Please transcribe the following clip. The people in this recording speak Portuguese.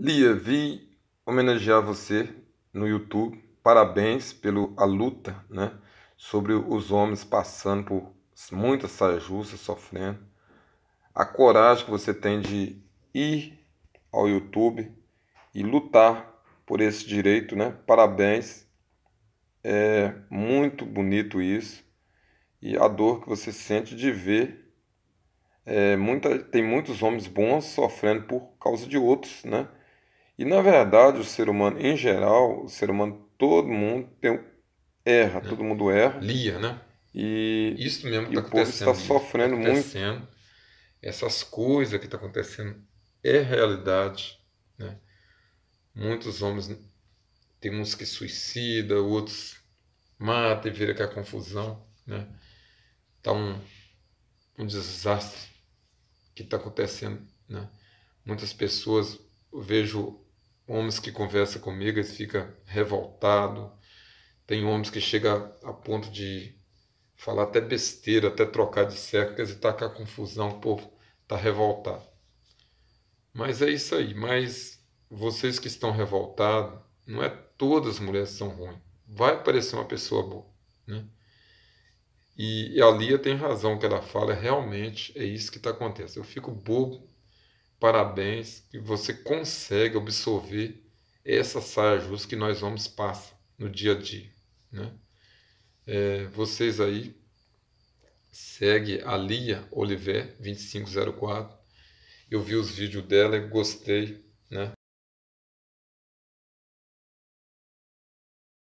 Lia, vim homenagear você no YouTube. Parabéns pelo a luta, né? Sobre os homens passando por muitas saias justas, sofrendo. A coragem que você tem de ir ao YouTube e lutar por esse direito, né? Parabéns. É muito bonito isso. E a dor que você sente de ver é, muita, tem muitos homens bons sofrendo por causa de outros, né? E na verdade, o ser humano em geral, o ser humano, todo mundo tem, erra, é. todo mundo erra. Lia, né? E isso mesmo que está acontecendo. o povo está sofrendo tá muito. Essas coisas que estão tá acontecendo é realidade, né? Muitos homens tem uns que suicida, outros mata e vira que confusão, né? Tá um, um desastre que está acontecendo, né? Muitas pessoas eu vejo homens que conversam comigo, eles ficam revoltados. Tem homens que chegam a ponto de falar até besteira, até trocar de cerca, e tá com a confusão, o povo tá revoltado. Mas é isso aí, mas vocês que estão revoltados, não é todas as mulheres são ruins. Vai aparecer uma pessoa boa, né? E, e a Lia tem razão, o que ela fala realmente é isso que está acontecendo. Eu fico bobo Parabéns que você consegue absorver essa saia justa que nós vamos passar no dia a dia. Né? É, vocês aí segue a Lia Oliver 2504. Eu vi os vídeos dela e gostei, né?